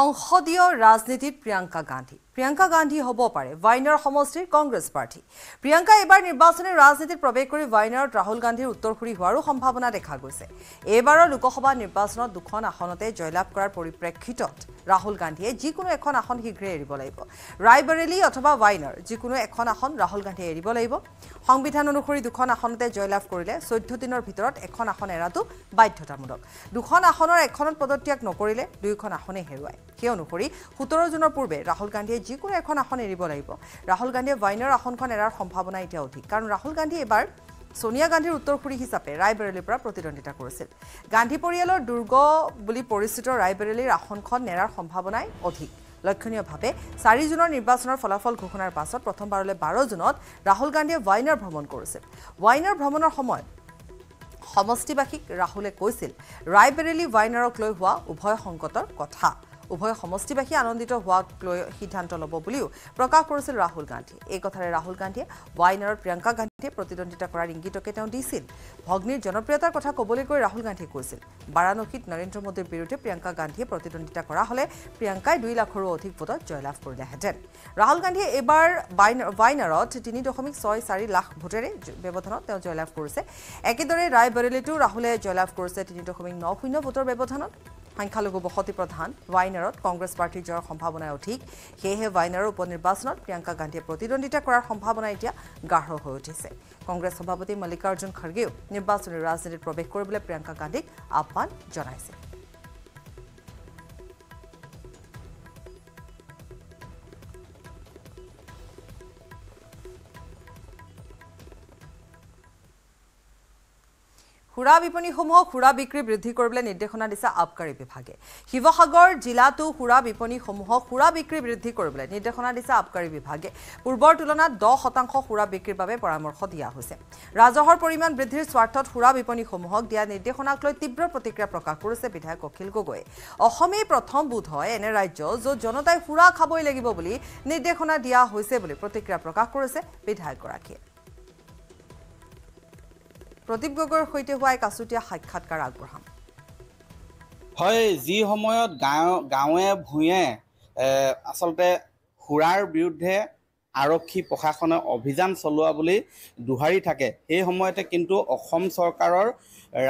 সংসদীয় ৰাজনীতিত প্ৰিয়ংকা গান্ধী প্ৰিয়ংকা গান্ধী হ'ব পাৰে ৱাইনাৰ সমষ্টিৰ কংগ্ৰেছ প্ৰাৰ্থী প্ৰিয়ংকা এইবাৰ নিৰ্বাচনী ৰাজনীতিত প্ৰৱেশ কৰি ৱাইনাৰত ৰাহুল গান্ধীৰ উত্তৰসূৰী হোৱাৰো সম্ভাৱনা দেখা গৈছে এইবাৰৰ লোকসভা নিৰ্বাচনত দুখন আসনতে জয়লাভ কৰাৰ পৰিপ্ৰেক্ষিতত ৰাহুল গান্ধীয়ে যিকোনো এখন আসন শীঘ্ৰে এৰিব লাগিব ৰায়বেৰেলী অথবা ৱাইনাৰ যিকোনো এখন আসন ৰাহুল গান্ধীয়ে এৰিব লাগিব সংবিধান অনুসৰি দুখন আসনতে জয়লাভ কৰিলে চৈধ্য দিনৰ ভিতৰত এখন আসন এৰাটো বাধ্যতামূলক দুখন আসনৰ এখনত পদত্যাগ নকৰিলে দুয়োখন আসনে হেৰুৱায় সেই অনুসৰি সোতৰ জুনৰ পূৰ্বে ৰাহুল গান্ধীয়ে যিকোনো এখন আসন এৰিব লাগিব ৰাহুল গান্ধীয়ে ভাইনৰ আসনখন এৰাৰ সম্ভাৱনা এতিয়া অধিক কাৰণ ৰাহুল গান্ধী এইবাৰ ছোনিয়া গান্ধীৰ উত্তৰসূৰী হিচাপে ৰায়বেৰেলীৰ পৰা প্ৰতিদ্বন্দ্বিতা কৰিছিল গান্ধী পৰিয়ালৰ দুৰ্গ বুলি পৰিচিত ৰায়বেৰেলীৰ আসনখন নেৰাৰ সম্ভাৱনাই অধিক লক্ষণীয়ভাৱে চাৰি জুনৰ নিৰ্বাচনৰ ফলাফল ঘোষণাৰ পাছত প্ৰথমবাৰলৈ বাৰ জুনত ৰাহুল গান্ধীয়ে ৱাইনাৰ ভ্ৰমণ কৰিছিল ৱাইনাৰ ভ্ৰমণৰ সময়ত সমষ্টিবাসীক ৰাহুলে কৈছিল ৰায়বেৰেলী ৱাইনাৰক লৈ হোৱা উভয় সংকটৰ কথা উভয় সমষ্টিবাসী আনন্দিত হোৱাক লৈ সিদ্ধান্ত ল'ব বুলিও প্ৰকাশ কৰিছিল ৰাহুল গান্ধী এই কথাৰে ৰাহুল গান্ধীয়ে ৱাইনাৰৰ প্ৰিয়ংকা গান্ধী প্ৰতিদ্বন্দ্বিতা কৰাৰ ইংগিতকে তেওঁ দিছিল ভগ্নীৰ জনপ্ৰিয়তাৰ কথা ক'বলৈ গৈ ৰাহুল গান্ধীয়ে কৈছিল বাৰাণসীত নৰেন্দ্ৰ মোদীৰ বিৰুদ্ধে প্ৰিয়ংকা গান্ধীয়ে প্ৰতিদ্বন্দ্বিতা কৰা হ'লে প্ৰিয়ংকাই দুই লাখৰো অধিক ভোটত জয়লাভ কৰিলেহেঁতেন ৰাহুল গান্ধীয়ে এইবাৰ ৱাইনাৰত তিনি দশমিক ছয় চাৰি লাখ ভোটেৰে ব্যৱধানত তেওঁ জয়লাভ কৰিছে একেদৰে ৰায়বেৰেলিতো ৰাহুলে জয়লাভ কৰিছে তিনি দশমিক ন শূন্য ভোটৰ ব্যৱধানত সংখ্যালঘু বসতি প্ৰধান ৱাইনাৰত কংগ্ৰেছ প্ৰাৰ্থীৰ জয়ৰ সম্ভাৱনাই অধিক সেয়েহে ৱাইনাৰৰ উপ নিৰ্বাচনত প্ৰিয়ংকা গান্ধীয়ে প্ৰতিদ্বন্দ্বিতা কৰাৰ সম্ভাৱনা এতিয়া গাঢ় হৈ উঠিছে আছে কংগ্রেস সভাপতি মল্লিকার্জুন খড়গেও নির্বাচনী রাজনীতিত প্রবেশ করবলে প্রিয়াঙ্কা গান্ধীক আহ্বান জানাইছে সুৰা বিপণীসমূহক সুৰা বিক্ৰী বৃদ্ধি কৰিবলৈ নিৰ্দেশনা দিছে আবকাৰী বিভাগে শিৱসাগৰ জিলাতো সুৰা বিপণীসমূহক সুৰা বিক্ৰী বৃদ্ধি কৰিবলৈ নিৰ্দেশনা দিছে আবকাৰী বিভাগে পূৰ্বৰ তুলনাত দহ শতাংশ সুৰা বিক্ৰীৰ বাবে পৰামৰ্শ দিয়া হৈছে ৰাজহৰ পৰিমাণ বৃদ্ধিৰ স্বাৰ্থত সুৰা বিপণীসমূহক দিয়া নিৰ্দেশনাক লৈ তীব্ৰ প্ৰতিক্ৰিয়া প্ৰকাশ কৰিছে বিধায়ক অখিল গগৈয়ে অসমেই প্ৰথম বোধ হয় এনে ৰাজ্য য'ত জনতাই সুৰা খাবই লাগিব বুলি নিৰ্দেশনা দিয়া হৈছে বুলি প্ৰতিক্ৰিয়া প্ৰকাশ কৰিছে বিধায়কগৰাকীয়ে প্ৰদীপ গগৈৰ সৈতে হোৱা এক আছুতীয়া সাক্ষাৎকাৰ আগবঢ়াম হয় যি সময়ত গাঁও গাঁৱে ভূঞে আচলতে সুৰাৰ বিৰুদ্ধে আৰক্ষী প্ৰশাসনে অভিযান চলোৱা বুলি দোহাৰি থাকে সেই সময়তে কিন্তু অসম চৰকাৰৰ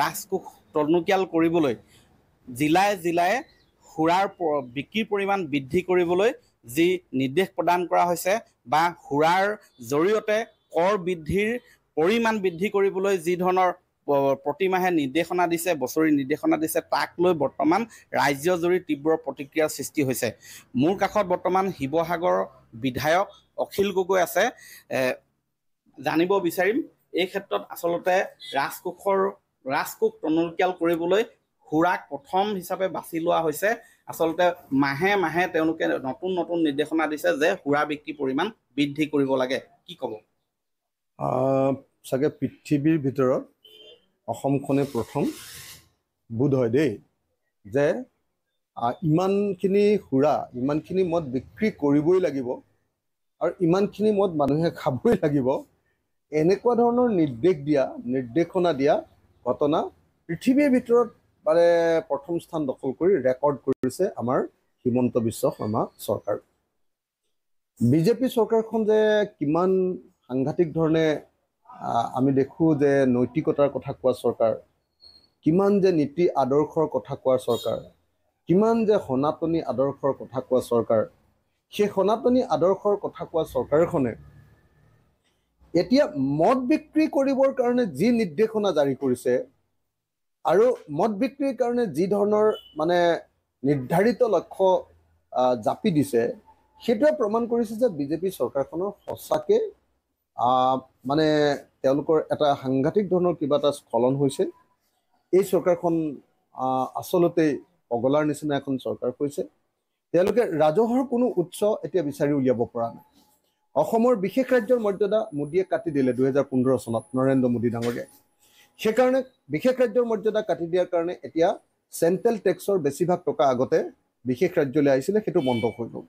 ৰাজকোষ টনকিয়াল কৰিবলৈ জিলাই জিলাই সুৰাৰ বিক্ৰীৰ পৰিমাণ বৃদ্ধি কৰিবলৈ যি নিৰ্দেশ প্ৰদান কৰা হৈছে বা সুৰাৰ জৰিয়তে কৰ বৃদ্ধিৰ পৰিমাণ বৃদ্ধি কৰিবলৈ যি ধৰণৰ প্ৰতিমাহে নিৰ্দেশনা দিছে বছৰি নিৰ্দেশনা দিছে তাক লৈ বৰ্তমান ৰাজ্যজুৰি তীব্ৰ প্ৰতিক্ৰিয়াৰ সৃষ্টি হৈছে মোৰ কাষত বৰ্তমান শিৱসাগৰ বিধায়ক অখিল গগৈ আছে জানিব বিচাৰিম এই ক্ষেত্ৰত আচলতে ৰাজকোষৰ ৰাজকোষ টনকিয়াল কৰিবলৈ সুৰাক প্ৰথম হিচাপে বাছি লোৱা হৈছে আচলতে মাহে মাহে তেওঁলোকে নতুন নতুন নিৰ্দেশনা দিছে যে সুৰা বিক্ৰী পৰিমাণ বৃদ্ধি কৰিব লাগে কি ক'ব চাগে পৃথিৱীৰ ভিতৰত অসমখনে প্ৰথম বোধ হয় দেই যে ইমানখিনি সুৰা ইমানখিনি মদ বিক্ৰী কৰিবই লাগিব আৰু ইমানখিনি মদ মানুহে খাবই লাগিব এনেকুৱা ধৰণৰ নিৰ্দেশ দিয়া নিৰ্দেশনা দিয়া ঘটনা পৃথিৱীৰ ভিতৰত মানে প্ৰথম স্থান দখল কৰি ৰেকৰ্ড কৰিছে আমাৰ হিমন্ত বিশ্ব শৰ্মা চৰকাৰ বিজেপি চৰকাৰখন যে কিমান সাংঘাতিক ধৰণে আমি দেখোঁ যে নৈতিকতাৰ কথা কোৱা চৰকাৰ কিমান যে নীতি আদৰ্শৰ কথা কোৱা চৰকাৰ কিমান যে সনাতনী আদৰ্শৰ কথা কোৱা চৰকাৰ সেই সনাতনী আদৰ্শৰ কথা কোৱা চৰকাৰখনে এতিয়া মদ বিক্ৰী কৰিবৰ কাৰণে যি নিৰ্দেশনা জাৰি কৰিছে আৰু মদ বিক্ৰীৰ কাৰণে যি ধৰণৰ মানে নিৰ্ধাৰিত লক্ষ্য জাপি দিছে সেইটোৱে প্ৰমাণ কৰিছে যে বিজেপি চৰকাৰখনৰ সঁচাকৈ মানে তেওঁলোকৰ এটা সাংঘাতিক ধৰণৰ কিবা এটা স্খলন হৈছে এই চৰকাৰখন আচলতে অগলাৰ নিচিনা এখন চৰকাৰ হৈছে তেওঁলোকে ৰাজহৰ কোনো উৎস এতিয়া বিচাৰি উলিয়াব পৰা নাই অসমৰ বিশেষ ৰাজ্যৰ মৰ্যাদা মোদীয়ে কাটি দিলে দুহেজাৰ পোন্ধৰ চনত নৰেন্দ্ৰ মোদী ডাঙৰীয়াই সেইকাৰণে বিশেষ ৰাজ্যৰ মৰ্যাদা কাটি দিয়াৰ কাৰণে এতিয়া চেণ্ট্ৰেল টেক্সৰ বেছিভাগ টকা আগতে বিশেষ ৰাজ্যলৈ আহিছিলে সেইটো বন্ধ হৈ গ'ল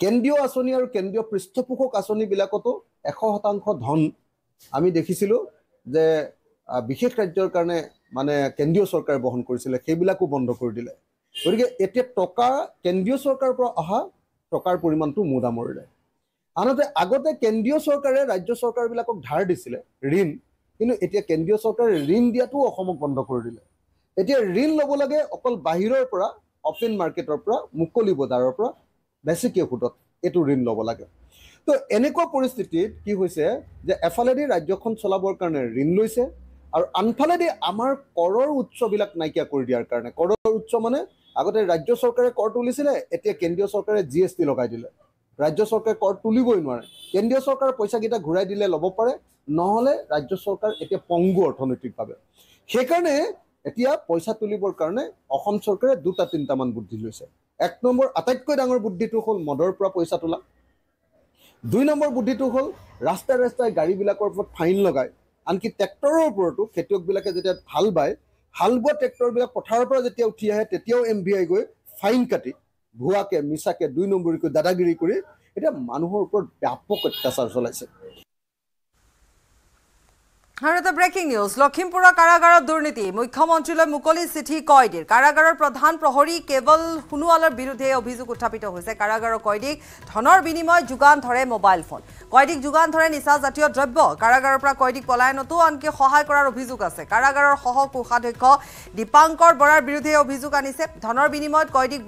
কেন্দ্ৰীয় আঁচনি আৰু কেন্দ্ৰীয় পৃষ্ঠপোষক আঁচনিবিলাকতো এশ শতাংশ ধন আমি দেখিছিলোঁ যে বিশেষ কাৰ্যৰ কাৰণে মানে কেন্দ্ৰীয় চৰকাৰে বহন কৰিছিলে সেইবিলাকো বন্ধ কৰি দিলে গতিকে এতিয়া টকা কেন্দ্ৰীয় চৰকাৰৰ পৰা অহা টকাৰ পৰিমাণটো মোদামৰিলে আনহাতে আগতে কেন্দ্ৰীয় চৰকাৰে ৰাজ্য চৰকাৰবিলাকক ধাৰ দিছিলে ঋণ কিন্তু এতিয়া কেন্দ্ৰীয় চৰকাৰে ঋণ দিয়াটো অসমক বন্ধ কৰি দিলে এতিয়া ঋণ ল'ব লাগে অকল বাহিৰৰ পৰা অপেন মাৰ্কেটৰ পৰা মুকলি বজাৰৰ পৰা বেছিকৈ সুদত এইটো ঋণ ল'ব লাগে তো এনেকুৱা পৰিস্থিতিত কি হৈছে যে এফালেদি ৰাজ্যখন চলাবৰ কাৰণে ঋণ লৈছে আৰু আনফালেদি আমাৰ কৰৰ উৎসবিলাক নাইকিয়া কৰি দিয়াৰ কাৰণে কৰৰ উৎস মানে আগতে ৰাজ্য চৰকাৰে কৰ তুলিছিলে এতিয়া কেন্দ্ৰীয় চৰকাৰে জি এছ টি লগাই দিলে ৰাজ্য চৰকাৰে কৰ তুলিবই নোৱাৰে কেন্দ্ৰীয় চৰকাৰে পইচাকেইটা ঘূৰাই দিলে ল'ব পাৰে নহ'লে ৰাজ্য চৰকাৰ এতিয়া পংগু অৰ্থনৈতিকভাৱে সেইকাৰণে এতিয়া পইচা তুলিবৰ কাৰণে অসম চৰকাৰে দুটা তিনিটামান বুদ্ধি লৈছে এক নম্বৰ আটাইতকৈ ডাঙৰ বুদ্ধিটো হ'ল মদৰ পৰা পইচা তোলা দুই নম্বৰ বুদ্ধিটো হ'ল ৰাস্তাই ৰাস্তাই গাড়ীবিলাকৰ ওপৰত ফাইন লগাই আনকি ট্ৰেক্টৰৰ ওপৰতো খেতিয়কবিলাকে যেতিয়া হাল বায় হাল বোৱা ট্ৰেক্টৰবিলাক পথাৰৰ পৰা যেতিয়া উঠি আহে তেতিয়াও এম ভি আই গৈ ফাইন কাটি ভুৱাকৈ মিছাকৈ দুই নম্বৰীকৈ দাদাগিৰি কৰি এতিয়া মানুহৰ ওপৰত ব্যাপক অত্যাচাৰ চলাইছে আৰু এটা ব্ৰেকিং নিউজ লখিমপুৰৰ কাৰাগাৰৰ দুৰ্নীতি মুখ্যমন্ত্ৰীলৈ মুকলি চিঠি কয়দীৰ কাৰাগাৰৰ প্ৰধান প্ৰহৰী কেৱল সোণোৱালৰ বিৰুদ্ধে অভিযোগ উত্থাপিত হৈছে কাৰাগাৰৰ কয়দীক ধনৰ বিনিময় যোগান ধৰে মোবাইল ফোন কয়দিক যোগান ধৰে নিচা জাতীয় দ্ৰব্য কাৰাগাৰেৰ কয়দিক পলায়নতো আনকি সহায় কৰাৰ অভিযোগ আছে কাৰাগাৰেৰ সহ কোষাধ্যক্ষ দীপাংকৰ বৰাৰ বিৰুদ্ধে অভিযোগ আনিছে ধনৰ বিনিময়ত কয়দিক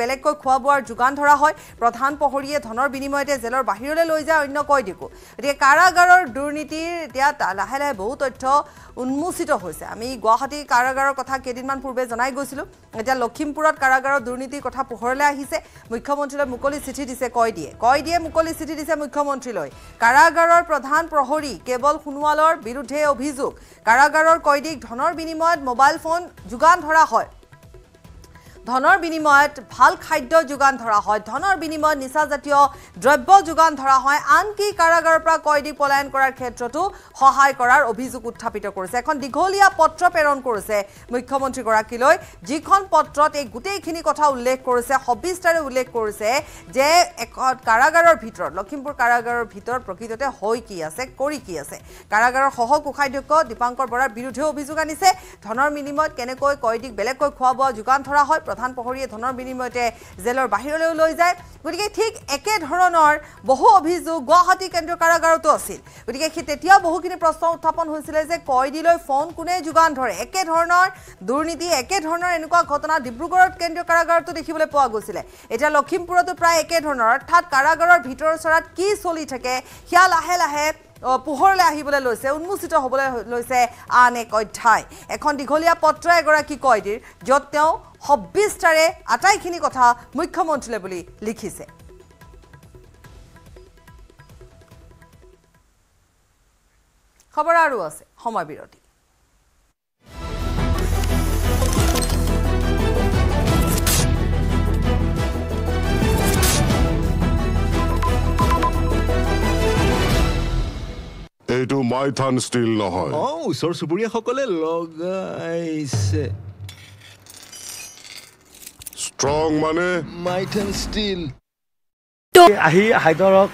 খোৱা বোৱাৰ যোগান ধৰা হয় প্ৰধান পহৰিয়ে ধনেৰ বিনিময়তে জেলৰ বাহিৰলৈ লৈ যায় অন্য কয়দিকো গতি কাৰাগাৰেৰ দুৰ্নীতিৰ লাহে লাহে বহু তথ্য উন্মোচিত হৈছে আমি গুৱাহাটী কাৰাগাৰেৰ কথা কেদিনমান পূৰ্বে জানাই গেছিল এতিয়া লক্ষিমপুৰ কাৰাগাৰেৰ দুৰ্নীতিৰ কথা পোহৰলৈ আহিছে মুখ্যমন্ত্ৰী মুকলি চিঠি দিছে কয়দিয়ে কয়দিয়ে মুকলি চিঠি দিছে মুখ্যমন্ত্ৰীলৈ কাৰাগাৰৰ প্ৰধান প্ৰহৰী কেৱল সোণোৱালৰ বিৰুদ্ধে অভিযোগ কাৰাগাৰৰ কয়দীক ধনৰ বিনিময়ত মোবাইল ফোন যোগান ধৰা হয় ধনৰ বিনিময়ত ভাল খাদ্য যোগান ধৰা হয় ধনৰ বিনিময়ত নিচাজাতীয় দ্ৰব্য যোগান ধৰা হয় আনকি কাৰাগাৰৰ পৰা কয়দী পলায়ন কৰাৰ ক্ষেত্ৰতো সহায় কৰাৰ অভিযোগ উত্থাপিত কৰিছে এখন দীঘলীয়া পত্ৰ প্ৰেৰণ কৰিছে মুখ্যমন্ত্ৰীগৰাকীলৈ যিখন পত্ৰত এই গোটেইখিনি কথা উল্লেখ কৰিছে সবিস্তাৰে উল্লেখ কৰিছে যে কাৰাগাৰৰ ভিতৰত লখিমপুৰ কাৰাগাৰৰ ভিতৰত প্ৰকৃততে হয় কি আছে কৰি কি আছে কাৰাগাৰৰ সহকোষাধ্যক্ষ দীপাংকৰ বৰাৰ বিৰুদ্ধেও অভিযোগ আনিছে ধনৰ বিনিময়ত কেনেকৈ কয়দীক বেলেগকৈ খোৱা বোৱা যোগান ধৰা হয় প্ৰধান পহৰীয়ে ধনৰ বিনিময়তে জেলৰ বাহিৰলৈ লৈ যায় গতিকে ঠিক একেধৰণৰ বহু অভিযোগ গুৱাহাটী কেন্দ্ৰীয় কাৰাগাৰতো আছিল গতিকে সেই তেতিয়াও বহুখিনি প্ৰশ্ন উত্থাপন হৈছিলে যে কয়দীলৈ ফোন কোনে যোগান ধৰে একেধৰণৰ দুৰ্নীতি একেধৰণৰ এনেকুৱা ঘটনা ডিব্ৰুগড়ত কেন্দ্ৰীয় কাৰাগাৰতো দেখিবলৈ পোৱা গৈছিলে এতিয়া লখিমপুৰতো প্ৰায় একেধৰণৰ অৰ্থাৎ কাৰাগাৰৰ ভিতৰৰ চৰাত কি চলি থাকে সেয়া লাহে লাহে পোহৰলৈ আহিবলৈ লৈছে উন্মোচিত হ'বলৈ লৈছে আন এক অধ্যায় এখন দীঘলীয়া পত্ৰ এগৰাকী কয়দীৰ য'ত তেওঁ সব্বিস্তাৰে আটাইখিনি কথা মুখ্যমন্ত্ৰীলৈ বুলি লিখিছে খবৰ আৰু আছে সময় বিৰতি সেইটো মাই থান ষ্টিল নহয় অ ওচৰ চুবুৰীয়াসকলে লগাইছে ষ্ট্ৰং মানে মাই থান ষ্টিল আহি হায়দৰক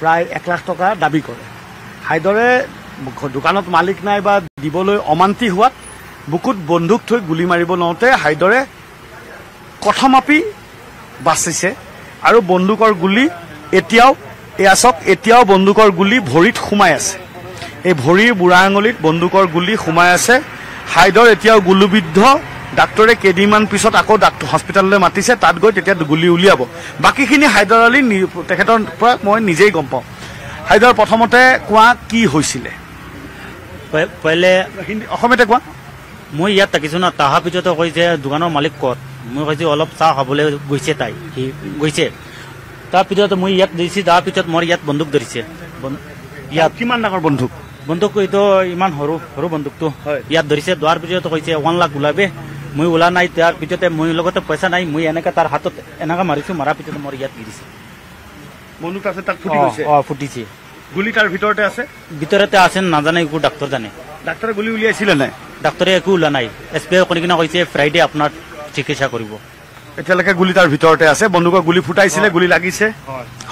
প্ৰায় এক লাখ টকা দাবী কৰে হায়দৰে দোকানত মালিক নাই বা দিবলৈ অমান্তি হোৱাত বুকুত বন্দুক থৈ গুলী মাৰিব লওঁতে হায়দৰে কথমাপি বাচিছে আৰু বন্দুকৰ গুলী এতিয়াও এয়া চাওক এতিয়াও বন্দুকৰ গুলী ভৰিত সোমাই আছে এই ভৰিৰ বুঢ়া আঙুলিত বন্দুকৰ গুলি সোমাই আছে হাইদৰ এতিয়াও গুলীবিদ্ধ ডাক্তৰে কেইদিনমান পিছত আকৌ ডাক্তৰ হস্পিটেললৈ মাতিছে তাত গৈ তেতিয়া গুলী উলিয়াব বাকীখিনি হাইদৰ আলী তেখেতৰ পৰা মই নিজেই গম পাওঁ হাইদৰ প্ৰথমতে কোৱা কি হৈছিলে পহিলে অসমতে কোৱা মই ইয়াত থাকিছোঁ ন তাহাৰ পিছতে কৈছে দোকানৰ মালিক কত মই কৈছোঁ অলপ চাহ খাবলৈ গৈছে তাই সি গৈছে তাৰপিছত মই ইয়াত দিছোঁ তাৰপিছত মই ইয়াত বন্দুক ধৰিছে ইয়াত কিমান ডাঙৰ বন্দুক বন্দুক এইটো ইমান সৰু সৰু বন্দুকটো ইয়াত ধৰিছে দোৱাৰ পিছত কৈছে ওৱান লাখ ওলাবি মই ওলা নাই তাৰ পিছতে মোৰ লগতে নাই মই এনেকে তাৰ হাতত এনেকে মাৰিছো মাৰাৰ পিছত মোৰ ইয়াত গিৰিছে বন্দুক একো নাই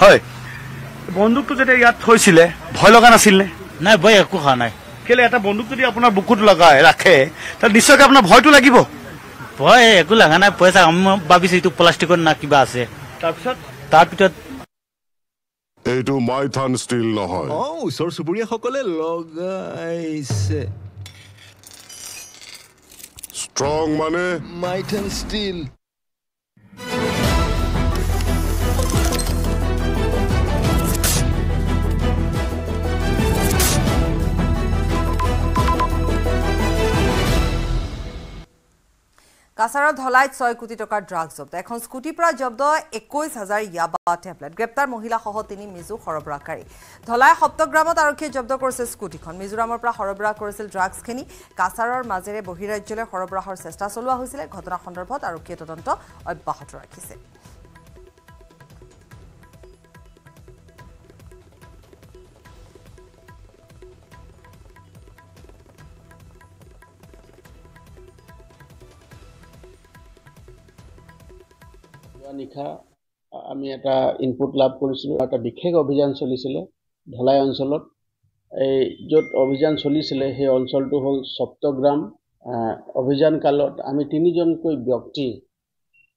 হয় বন্দুকটো নাছিল নাই ভয় একো খোৱা নাই কেলে এটা বন্দুক যদি আপোনাৰ বুকুত লগায় ৰাখে তাত নিশ্চয়কৈ আপোনাৰ ভয়টো লাগিব ভয় একো লগা নাই পইচা আমি ভাবিছো এইটো প্লাষ্টিকৰ না কিবা আছে তাৰপিছত তাৰপিছত এইটো মাইথান ষ্টীল নহয় অ ওচৰ চুবুৰীয়াসকলে লগাইছে ষ্ট্ৰং মানে মাইথান ষ্টীল কাছাৰত ঢলাইত ছয় কোটি টকাৰ ড্ৰাগছ জব্দ এখন স্কুটিৰ পৰা জব্দ একৈছ হাজাৰ ইয়াবা টেবলেট গ্ৰেপ্তাৰ মহিলাসহ তিনি মিজো সৰবৰাহকাৰী ঢলাই সপ্তগ্ৰামত আৰক্ষীয়ে জব্দ কৰিছে স্কুটিখন মিজোৰামৰ পৰা সৰবৰাহ কৰিছিল ড্ৰাগছখিনি কাছাৰৰ মাজেৰে বহিৰাজ্যলৈ সৰবৰাহৰ চেষ্টা চলোৱা হৈছিলে ঘটনা সন্দৰ্ভত আৰক্ষীয়ে তদন্ত অব্যাহত ৰাখিছে যোৱা নিশা আমি এটা ইনপুট লাভ কৰিছিলোঁ এটা বিশেষ অভিযান চলিছিলে ঢলাই অঞ্চলত এই য'ত অভিযান চলিছিলে সেই অঞ্চলটো হ'ল সপ্তগ্ৰাম অভিযান কালত আমি তিনিজনকৈ ব্যক্তি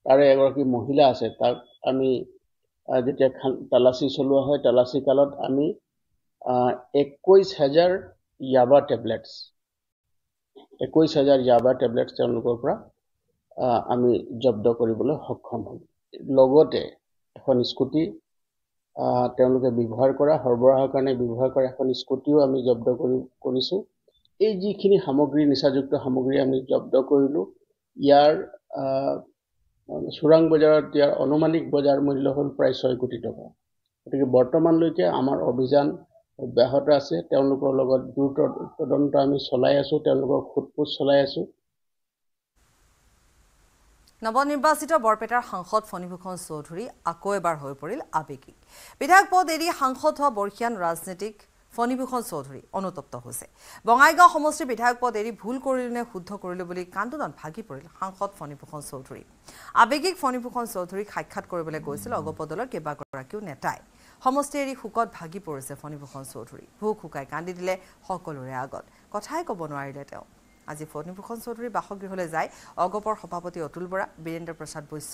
তাৰে এগৰাকী মহিলা আছে তাক আমি যেতিয়া তালাচী চলোৱা হয় তালাচী কালত আমি একৈছ হাজাৰ য়াবা টেবলেটছ একৈছ হাজাৰ ইয়াবা টেবলেটছ তেওঁলোকৰ পৰা আমি জব্দ কৰিবলৈ সক্ষম হ'লোঁ লগতে এখন স্কুটি তেওঁলোকে ব্যৱহাৰ কৰা সৰবৰাহৰ কাৰণে ব্যৱহাৰ কৰা এখন স্কুটিও আমি জব্দ কৰি কৰিছোঁ এই যিখিনি সামগ্ৰী নিচাযুক্ত সামগ্ৰী আমি জব্দ কৰিলোঁ ইয়াৰ চোৰাং বজাৰত ইয়াৰ আনুমানিক বজাৰ মূল্য হ'ল প্ৰায় ছয় কোটি টকা গতিকে বৰ্তমানলৈকে আমাৰ অভিযান অব্যাহত আছে তেওঁলোকৰ লগত দ্ৰুত তদন্ত আমি চলাই আছোঁ তেওঁলোকক সোধ পোছ চলাই আছোঁ নৱনিৰ্বাচিত বৰপেটাৰ সাংসদ ফণীভূষণ চৌধুৰী আকৌ এবাৰ হৈ পৰিল আৱেগিক বিধায়ক পদ এৰি সাংসদ হোৱা বৰ্ষীয়ান ৰাজনীতিক ফণীভূষণ চৌধুৰী অনুতপ্ত হৈছে বঙাইগাঁও সমষ্টিৰ বিধায়ক পদ এৰি ভুল কৰিলো নে শুদ্ধ কৰিলো বুলি কান্দোলনত ভাগি পৰিল সাংসদ ফণীভূষণ চৌধুৰী আৱেগিক ফণীভূষণ চৌধুৰীক সাক্ষাৎ কৰিবলৈ গৈছিল অগপদলৰ কেইবাগৰাকীও নেতাই সমষ্টি এৰি শোকত ভাগি পৰিছে ফণীভূষণ চৌধুৰী ভোক শুকাই কান্দি দিলে সকলোৰে আগত কথাই ক'ব নোৱাৰিলে তেওঁ আজি ফণী চৌধুৰীৰ বাসগৃহলৈ যায় অগপৰ সভাপতি অতুল বৰা বীৰেন্দ্ৰ প্ৰসাদ বৈশ্য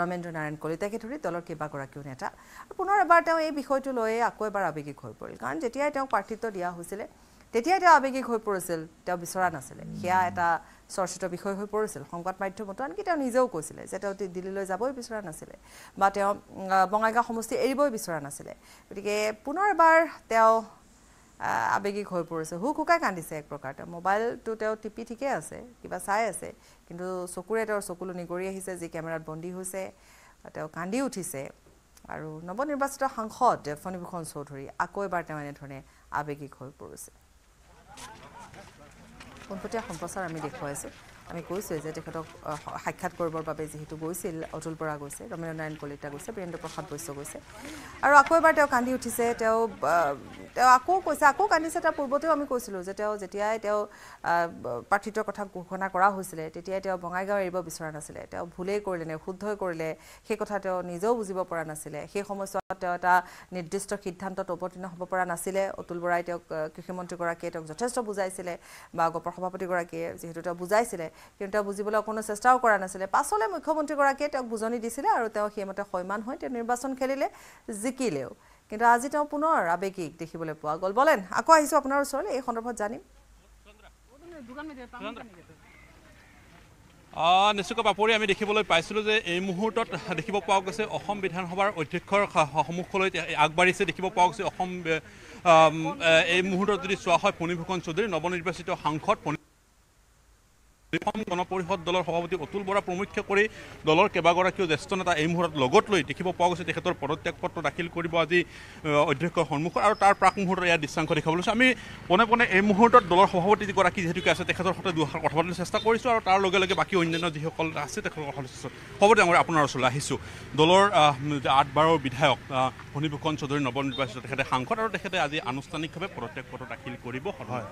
ৰমেন্দ্ৰ নাৰায়ণ কলিতাকে ধৰি দলৰ কেইবাগৰাকীও নেতা আৰু পুনৰ এবাৰ তেওঁ এই বিষয়টো লৈয়ে আকৌ এবাৰ আৱেগিক হৈ পৰিল কাৰণ যেতিয়াই তেওঁক প্ৰাৰ্থিত্ব দিয়া হৈছিলে তেতিয়াই তেওঁ আৱেগিক হৈ পৰিছিল তেওঁ বিচৰা নাছিলে সেয়া এটা চৰ্চিত বিষয় হৈ পৰিছিল সংবাদ মাধ্যমতো আনকি তেওঁ নিজেও কৈছিলে যে তেওঁ দিল্লীলৈ যাবই বিচৰা নাছিলে বা তেওঁ বঙাইগাঁও সমষ্টি এৰিবই বিচৰা নাছিলে গতিকে পুনৰ এবাৰ তেওঁ আবেগিক হৈ পৰিছে হু হুকাই কান্দিছে এক প্ৰকাৰ তেওঁ মোবাইলটো তেওঁ টিপি ঠিকে আছে কিবা চাই আছে কিন্তু চকুৰে তেওঁৰ চকুলো নিগৰি আহিছে যি কেমেৰাত বন্দী হৈছে তেওঁ কান্দি উঠিছে আৰু নৱনিৰ্বাচিত সাংসদ ফণীভূষণ চৌধুৰী আকৌ এবাৰ তেওঁ এনেধৰণে আৱেগিক হৈ পৰিছে পোনপটীয়া সম্প্ৰচাৰ আমি দেখুৱাইছোঁ আমি কৈছোঁৱেই যে তেখেতক সাক্ষাৎ কৰিবৰ বাবে যিহেতু গৈছিল অতুল বৰা গৈছে ৰমেন্দ্ৰ নাৰায়ণ কলিতা গৈছে বীৰেন্দ্ৰ প্ৰসাদ বৈশ্য গৈছে আৰু আকৌ এবাৰ তেওঁ কান্দি উঠিছে তেওঁ তেওঁ আকৌ কৈছে আকৌ কান্দিছে তাৰ পূৰ্বতেও আমি কৈছিলোঁ যে তেওঁ যেতিয়াই তেওঁ প্ৰাৰ্থিত্বৰ কথা ঘোষণা কৰা হৈছিলে তেতিয়াই তেওঁ বঙাইগাঁও এৰিব বিচৰা নাছিলে তেওঁ ভুলেই কৰিলে নে শুদ্ধই কৰিলে সেই কথা তেওঁ নিজেও বুজিব পৰা নাছিলে সেই সময়ছোৱাত তেওঁ এটা নিৰ্দিষ্ট সিদ্ধান্তত অৱতীৰ্ণ হ'ব পৰা নাছিলে অতুল বৰাই তেওঁক কৃষিমন্ত্ৰীগৰাকীয়ে তেওঁক যথেষ্ট বুজাইছিলে বা গোপৰ সভাপতিগৰাকীয়ে যিহেতু তেওঁ বুজাইছিলে কিন্তু তেওঁ বুজিবলৈ অকণো চেষ্টাও কৰা নাছিলে পাছলৈ মুখ্যমন্ত্ৰীগৰাকীয়ে তেওঁক বুজনি দিছিলে আৰু তেওঁ সেইমতে সৈমান হৈ তেওঁ নিৰ্বাচন খেলিলে জিকিলেও কিন্তু আজি তেওঁ পুনৰ আৱেগিক দেখিবলৈ পোৱা গ'ল বলেন আকৌ আহিছোঁ আপোনাৰ ওচৰলৈ এই সন্দৰ্ভত জানিম নিশ্চয়কৈ পাপৰি আমি দেখিবলৈ পাইছিলোঁ যে এই মুহূৰ্তত দেখিব পোৱা গৈছে অসম বিধানসভাৰ অধ্যক্ষৰ সন্মুখলৈ আগবাঢ়িছে দেখিব পোৱা গৈছে অসম এই মুহূৰ্তত যদি চোৱা হয় ফণীভূষণ চৌধুৰী নৱনিৰ্বাচিত সাংসদ অসম গণ পৰিষদ দলৰ সভাপতি অতুল বৰা প্ৰমুখ্য কৰি দলৰ কেইবাগৰাকীও জ্যেষ্ঠ নেতা এই মুহূৰ্তত লগত লৈ দেখিব পোৱা গৈছে তেখেতৰ পদত্যাগ পত্ৰ দাখিল কৰিব আজি অধ্যক্ষৰ সন্মুখত আৰু তাৰ প্ৰাক মুহূৰ্তত ইয়াৰ দৃশ্যাংশ দেখাবলৈ আমি পোনে পোনে এই মুহূৰ্তত দলৰ সভাপতি যিগৰাকী যিহেতুকে আছে তেখেতৰ সৈতে দুআষাৰ কথা পাতিবলৈ চেষ্টা কৰিছোঁ আৰু তাৰ লগে লগে বাকী অন্যান্য যিসকল আছে তেখেতৰ কথা লৈছোঁ হ'ব ডাঙৰ আপোনাৰ ওচৰলৈ আহিছোঁ দলৰ আঠ বাৰৰ বিধায়ক ভনীভূষণ চৌধুৰী নিৰ্বাচিত তেখেতে সাংসদ আৰু তেখেতে আজি আনুষ্ঠানিকভাৱে পদত্যাগ পত্ৰ দাখিল কৰিব সদায়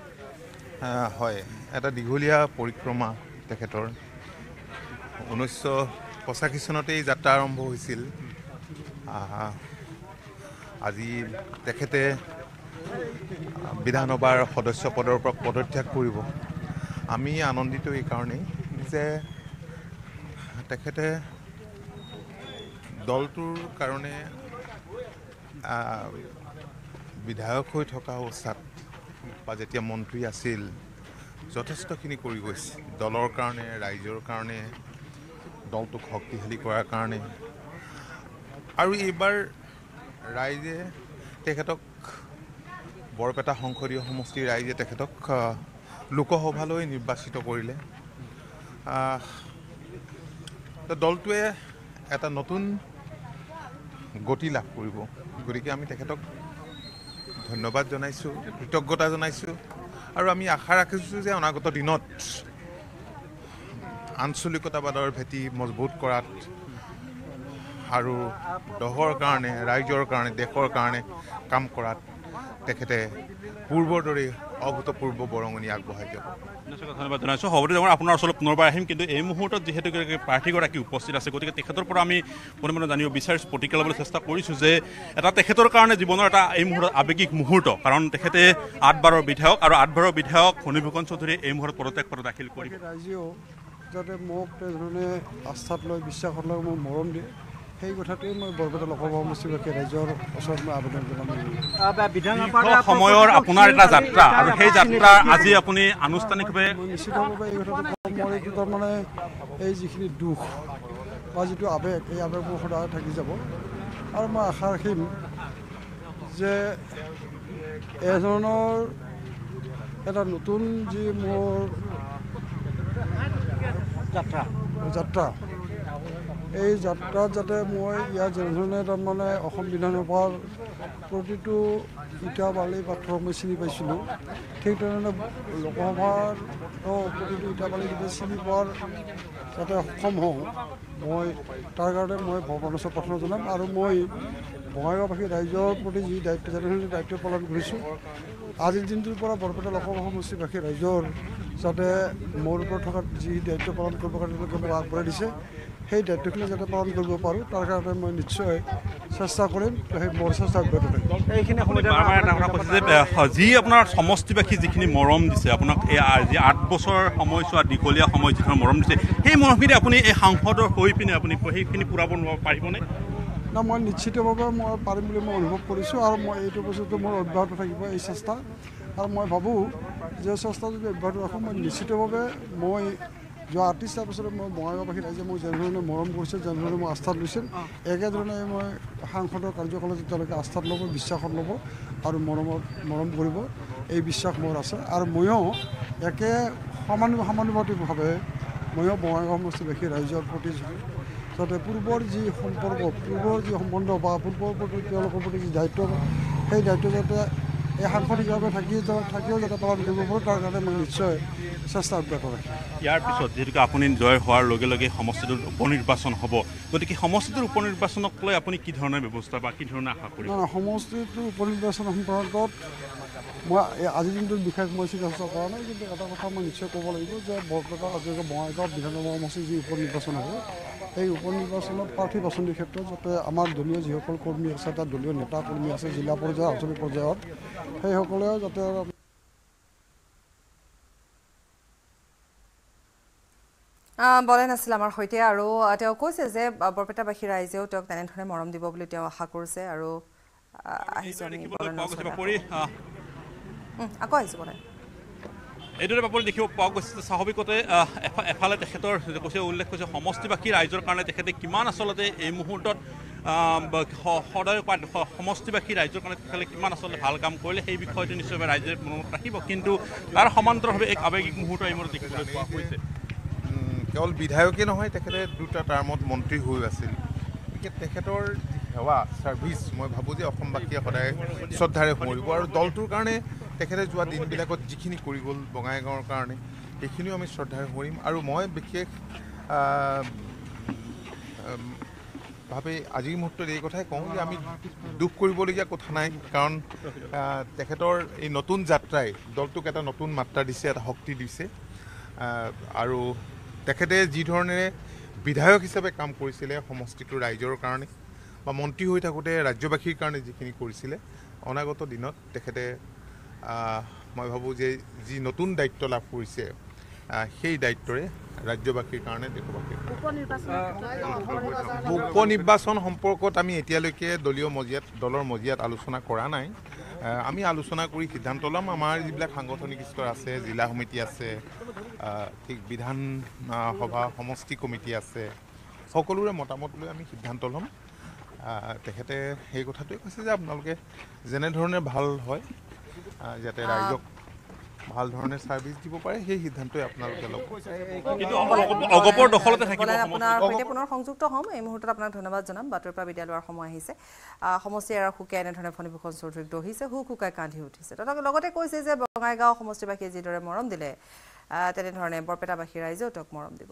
হয় এটা দীঘলীয়া পৰিক্ৰমা তেখেতৰ ঊনৈছশ পঁচাশী চনতেই যাত্ৰা আৰম্ভ হৈছিল আজি তেখেতে বিধানসভাৰ সদস্য পদৰ পৰা পদত্যাগ কৰিব আমি আনন্দিত এইকাৰণেই যে তেখেতে দলটোৰ কাৰণে বিধায়ক হৈ থকা অৱস্থাত বা যেতিয়া মন্ত্ৰী আছিল যথেষ্টখিনি কৰি গৈছে দলৰ কাৰণে ৰাইজৰ কাৰণে দলটোক শক্তিশালী কৰাৰ কাৰণে আৰু এইবাৰ ৰাইজে তেখেতক বৰপেটা সংসদীয় সমষ্টিৰ ৰাইজে তেখেতক লোকসভালৈ নিৰ্বাচিত কৰিলে দলটোৱে এটা নতুন গতি লাভ কৰিব গতিকে আমি তেখেতক ধন্যবাদ জনাইছোঁ কৃতজ্ঞতা জনাইছোঁ আৰু আমি আশা ৰাখিছোঁ যে অনাগত দিনত আঞ্চলিকতাবাদৰ ভেটি মজবুত কৰাত আৰু দহৰ কাৰণে ৰাইজৰ কাৰণে দেশৰ কাৰণে কাম কৰাত তেখেতে পূৰ্বৰ দৰেই অভূতপূৰ্ব বৰঙণি আগবঢ়াই দিয়ক ধন্যবাদ জনাইছোঁ হ'ব দিয়ক আপোনাৰ ওচৰত পুনৰবাৰ আহিম কিন্তু এই মুহূৰ্তত যিহেতু প্ৰাৰ্থীগৰাকী উপস্থিত আছে গতিকে তেখেতৰ পৰা আমি পৰিমাণে জানিব বিচাৰিছোঁ প্ৰতিক্ৰিয়া ল'বলৈ চেষ্টা কৰিছোঁ যে এটা তেখেতৰ কাৰণে জীৱনৰ এটা এই মুহূৰ্তত আৱেগিক মুহূৰ্ত কাৰণ তেখেতে আঠবাৰৰ বিধায়ক আৰু আঠবাৰৰ বিধায়ক ফণীভূষণ চৌধুৰীয়ে এই মুহূৰ্তত পদত্যাগ পত্ৰ দাখিল কৰিব যাতে মোক তেনেধৰণে আস্থাত লৈ বিশ্বাসত লৈ মোক মৰম দিয়ে সেই কথাটোৱে মই বৰপেটা লোকসভা সমষ্টিগৰাকী ৰাইজৰ ওচৰত মই আবেদন জনাম সময়ৰ আপোনাৰ এটা যাত্ৰা আৰু সেই যাত্ৰা আজি আপুনি আনুষ্ঠানিকভাৱে নিশ্চিতভাৱে এই তাৰমানে এই যিখিনি দুখ বা যিটো আৱেগ এই আৱেগবোৰ সদায় থাকি যাব আৰু মই আশা ৰাখিম যে এধৰণৰ এটা নতুন যি মোৰ যাত্ৰা যাত্ৰা এই যাত্ৰাত যাতে মই ইয়াত যেনেধৰণে তাৰমানে অসম বিধানসভাৰ প্ৰতিটো ইটা বালি পাথৰ মই চিনি পাইছিলোঁ ঠিক তেনেধৰণে লোকসভাৰ প্ৰতিটো ইটা বালি যাতে চিনি পোৱাৰ যাতে সক্ষম হওঁ মই তাৰ কাৰণে মই ভগৱানৰ ওচৰত প্ৰাৰ্থনা জনাম আৰু মই বঙাইগাঁওবাসী ৰাইজৰ প্ৰতি যি দায়িত্ব যেনেধৰণে দায়িত্ব পালন কৰিছোঁ আজিৰ দিনটোৰ পৰা বৰপেটা লোকসভা সমষ্টিবাসী ৰাইজৰ যাতে মোৰ ওপৰত থকা যি দায়িত্ব পালন কৰিব কাৰণে মোক আগবঢ়াই দিছে সেই দায়িত্বখিনি যাতে পালন কৰিব পাৰোঁ তাৰ কাৰণে মই নিশ্চয় চেষ্টা কৰিম সেই মোৰ চেষ্টা অব্যাহত থাকিম এইখিনি যে যি আপোনাৰ সমষ্টিবাসী যিখিনি মৰম দিছে আপোনাক এই যি আঠ বছৰ সময়ছোৱা দীঘলীয়া সময় যিখিনি মৰম দিছে সেই মৰমখিনি আপুনি এই সাংসদৰ হৈ পিনে আপুনি সেইখিনি পূৰাব পাৰিবনে না মই নিশ্চিতভাৱে মই পাৰিম বুলি মই অনুভৱ কৰিছোঁ আৰু মই এইটো বস্তুটো মোৰ অব্যাহত থাকিব এই চেষ্টা আৰু মই ভাবোঁ যে স্বচ্ছতা ব্যৱহাৰটো ৰাখোঁ মই নিশ্চিতভাৱে মই যোৱা আঠত্ৰিছটা বছৰত মই বঙাইগাঁওবাসী ৰাইজে মোক যেনেধৰণে মৰম কৰিছিল যেনেধৰণে মোক আস্থাত লৈছিল একেধৰণে মই সাংসদৰ কাৰ্যকালত তেওঁলোকে আস্থাত ল'ব বিশ্বাসত ল'ব আৰু মৰমত মৰম কৰিব এই বিশ্বাস মোৰ আছে আৰু ময়ো একে সমান সমানুপাতিকভাৱে ময়ো বঙাইগাঁও সমষ্টিবাসী ৰাইজৰ প্ৰতি যাতে পূৰ্বৰ যি সম্পৰ্ক পূৰ্বৰ যি সম্বন্ধ বা পূৰ্বৰ প্ৰতি তেওঁলোকৰ প্ৰতি যি দায়িত্ব সেই দায়িত্ব যাতে এই সাংসদিকভাৱে থাকিও থাকিও যাতে পালন কৰিব পাৰোঁ তাৰ কাৰণে মই নিশ্চয় চেষ্টা অব্যাহত ৰাখিম ইয়াৰ পিছত যিহেতুকে আপুনি জয় হোৱাৰ লগে লগে সমষ্টিটোত উপ নিৰ্বাচন হ'ব গতিকে সমষ্টিটোৰ উপ নিৰ্বাচনক লৈ আপুনি কি ধৰণৰ ব্যৱস্থা বা কি ধৰণে আশা কৰিব সমষ্টিটোৰ উপ নিৰ্বাচন সম্পৰ্কত মই আজিৰ দিনটোত বিশেষ মই চিন্তা কৰা নাই কিন্তু এটা কথা মই নিশ্চয় ক'ব লাগিব যে বৰপেটা বঙাইগাঁও বিধানসভা সমষ্টিৰ যি উপ নিৰ্বাচন হ'ব এই উপ নিৰ্বাচনত প্ৰাৰ্থী বাছনিৰ ক্ষেত্ৰত যাতে আমাৰ দলীয় যিসকল কৰ্মী আছে তাত দলীয় নেতা কৰ্মী আছে জিলা পৰ্যায়ৰ আঞ্চলিক পৰ্যায়ত সেইসকলে যাতে বলেন আছিল আমাৰ সৈতে আৰু তেওঁ কৈছে যে বৰপেটাবাসী ৰাইজেও তেওঁক তেনেধৰণে মৰম দিব বুলি তেওঁ আশা কৰিছে আৰু আহিছে আকৌ আহিছে বলেন এইদৰে পাবলৈ দেখিব পোৱা গৈছে যে স্বাভাৱিকতে এফালে তেখেতৰ কৈছে উল্লেখ কৰিছে সমষ্টিবাসী ৰাইজৰ কাৰণে তেখেতে কিমান আচলতে এই মুহূৰ্তত সদায় পাত সমষ্টিবাসী ৰাইজৰ কাৰণে তেখেতে কিমান আচলতে ভাল কাম কৰিলে সেই বিষয়টো নিশ্চয়ভাৱে ৰাইজে মনত ৰাখিব কিন্তু তাৰ সমান্তৰভাৱে এক আৱেগিক মুহূৰ্ত এই মুহূৰ্তত দেখিবলৈ পোৱা গৈছে কেৱল বিধায়কেই নহয় তেখেতে দুটা টাৰ্মত মন্ত্ৰী হৈ আছিল গতিকে তেখেতৰ সেৱা ছাৰ্ভিচ মই ভাবোঁ যে অসমবাসীয়ে সদায় শ্ৰদ্ধাৰে সোঁৱৰিব আৰু দলটোৰ কাৰণে তেখেতে যোৱা দিনবিলাকত যিখিনি কৰি গ'ল বঙাইগাঁৱৰ কাৰণে সেইখিনিও আমি শ্ৰদ্ধাৰে কৰিম আৰু মই বিশেষ ভাৱে আজিৰ মুহূৰ্তত এই কথাই কওঁ যে আমি দুখ কৰিবলগীয়া কথা নাই কাৰণ তেখেতৰ এই নতুন যাত্ৰাই দলটোক এটা নতুন মাত্ৰা দিছে এটা শক্তি দিছে আৰু তেখেতে যিধৰণেৰে বিধায়ক হিচাপে কাম কৰিছিলে সমষ্টিটোৰ ৰাইজৰ কাৰণে বা মন্ত্ৰী হৈ থাকোঁতে ৰাজ্যবাসীৰ কাৰণে যিখিনি কৰিছিলে অনাগত দিনত তেখেতে মই ভাবোঁ যে যি নতুন দায়িত্ব লাভ কৰিছে সেই দায়িত্বৰে ৰাজ্যবাসীৰ কাৰণে দেশবাসীৰ উপ নিৰ্বাচন সম্পৰ্কত আমি এতিয়ালৈকে দলীয় মজিয়াত দলৰ মজিয়াত আলোচনা কৰা নাই আমি আলোচনা কৰি সিদ্ধান্ত ল'ম আমাৰ যিবিলাক সাংগঠনিক স্তৰ আছে জিলা সমিতি আছে ঠিক বিধান সভা সমষ্টি কমিটি আছে সকলোৰে মতামত লৈ আমি সিদ্ধান্ত ল'ম তেখেতে সেই কথাটোৱে কৈছে যে আপোনালোকে যেনেধৰণে ভাল হয় যাতে ৰাইজক ভাল ধৰণে সাৰ্ভিস দিব পাৰে সেই সিদ্ধান্তই আপোনালোকে লব পুনৰ সংযুক্ত হ'ম এই মুহূৰ্তত আপোনাক ধন্যবাদ জনাম বাতৰি পৰা বিদায় লোৱাৰ সময় আহিছে সমষ্টি আৰু হুকে এনেধৰণে ফণীভূষণ চৌধুৰীক দহিছে হু হুকাই কান্ধি উঠিছে তথা লগতে কৈছে যে বঙাইগাঁও সমষ্টিবাসীয়ে যিদৰে মৰম দিলে তেনেধৰণে বৰপেটাবাসী ৰাইজেও তেওঁক মৰম দিব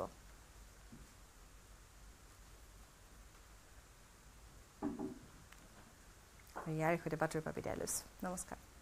ইয়াৰ সৈতে বাতৰি পৰা বিদায় লৈছোঁ নমস্কাৰ